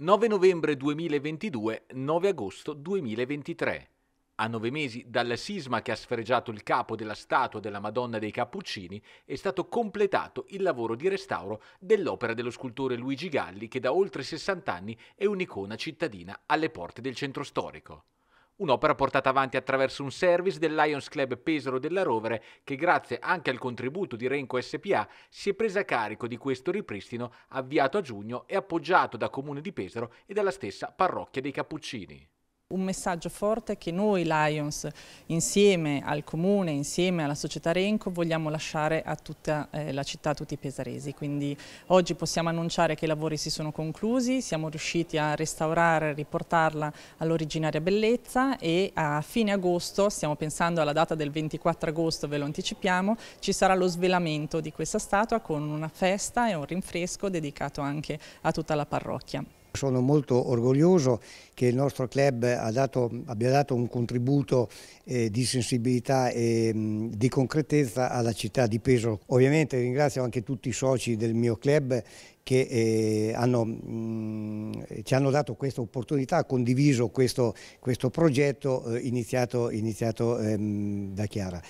9 novembre 2022, 9 agosto 2023. A nove mesi dal sisma che ha sfregiato il capo della statua della Madonna dei Cappuccini, è stato completato il lavoro di restauro dell'opera dello scultore Luigi Galli, che da oltre 60 anni è un'icona cittadina alle porte del centro storico un'opera portata avanti attraverso un service del Lions Club Pesaro della Rovere che grazie anche al contributo di Renco SPA si è presa carico di questo ripristino avviato a giugno e appoggiato da Comune di Pesaro e dalla stessa parrocchia dei Cappuccini un messaggio forte che noi Lions insieme al comune, insieme alla società Renco vogliamo lasciare a tutta eh, la città, a tutti i pesaresi. Quindi oggi possiamo annunciare che i lavori si sono conclusi, siamo riusciti a restaurare, a riportarla all'originaria bellezza e a fine agosto, stiamo pensando alla data del 24 agosto, ve lo anticipiamo, ci sarà lo svelamento di questa statua con una festa e un rinfresco dedicato anche a tutta la parrocchia. Sono molto orgoglioso che il nostro club dato, abbia dato un contributo eh, di sensibilità e mh, mm, di concretezza alla città di Pesaro. Ovviamente ringrazio anche tutti i soci del mio club che eh, hanno, mh, mm, ci hanno dato questa opportunità, condiviso questo, questo progetto eh, iniziato, iniziato ehm, da Chiara.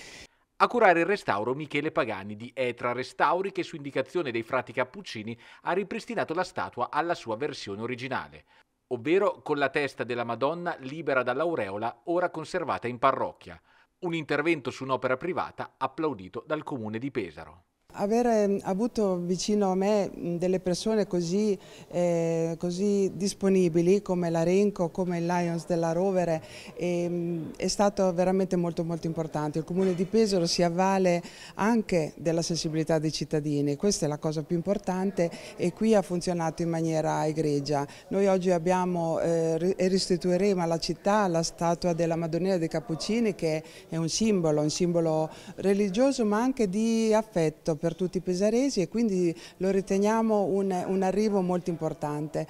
A curare il restauro Michele Pagani di Etra Restauri che su indicazione dei frati Cappuccini ha ripristinato la statua alla sua versione originale, ovvero con la testa della Madonna libera dall'aureola ora conservata in parrocchia, un intervento su un'opera privata applaudito dal comune di Pesaro avere ehm, avuto vicino a me delle persone così, eh, così disponibili come la Renco, come il Lions della Rovere eh, è stato veramente molto molto importante. Il Comune di Pesaro si avvale anche della sensibilità dei cittadini, questa è la cosa più importante e qui ha funzionato in maniera egregia. Noi oggi abbiamo eh, e restituiremo alla città la statua della Madonnina dei Cappuccini che è un simbolo, un simbolo religioso ma anche di affetto per per tutti i pesaresi e quindi lo riteniamo un, un arrivo molto importante.